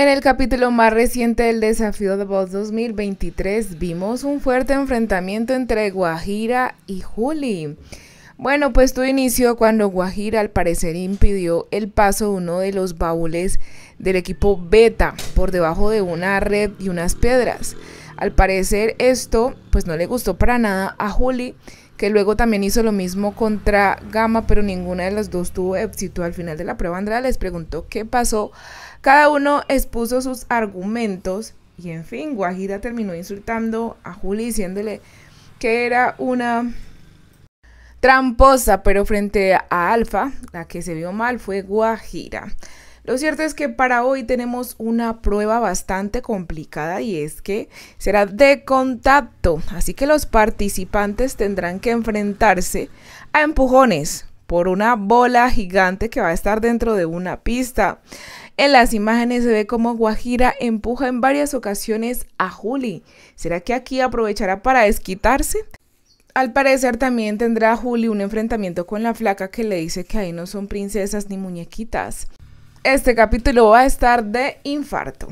En el capítulo más reciente del Desafío de Voz 2023 vimos un fuerte enfrentamiento entre Guajira y Juli. Bueno, pues tuvo inicio cuando Guajira al parecer impidió el paso de uno de los baúles del equipo Beta por debajo de una red y unas piedras. Al parecer esto pues no le gustó para nada a Juli que luego también hizo lo mismo contra Gama, pero ninguna de las dos tuvo éxito. Al final de la prueba, Andrea les preguntó qué pasó. Cada uno expuso sus argumentos y en fin, Guajira terminó insultando a Juli diciéndole que era una tramposa, pero frente a Alfa, la que se vio mal fue Guajira. Lo cierto es que para hoy tenemos una prueba bastante complicada y es que será de contacto, así que los participantes tendrán que enfrentarse a empujones por una bola gigante que va a estar dentro de una pista. En las imágenes se ve como Guajira empuja en varias ocasiones a Juli. ¿Será que aquí aprovechará para desquitarse? Al parecer también tendrá Juli un enfrentamiento con la flaca que le dice que ahí no son princesas ni muñequitas. Este capítulo va a estar de infarto.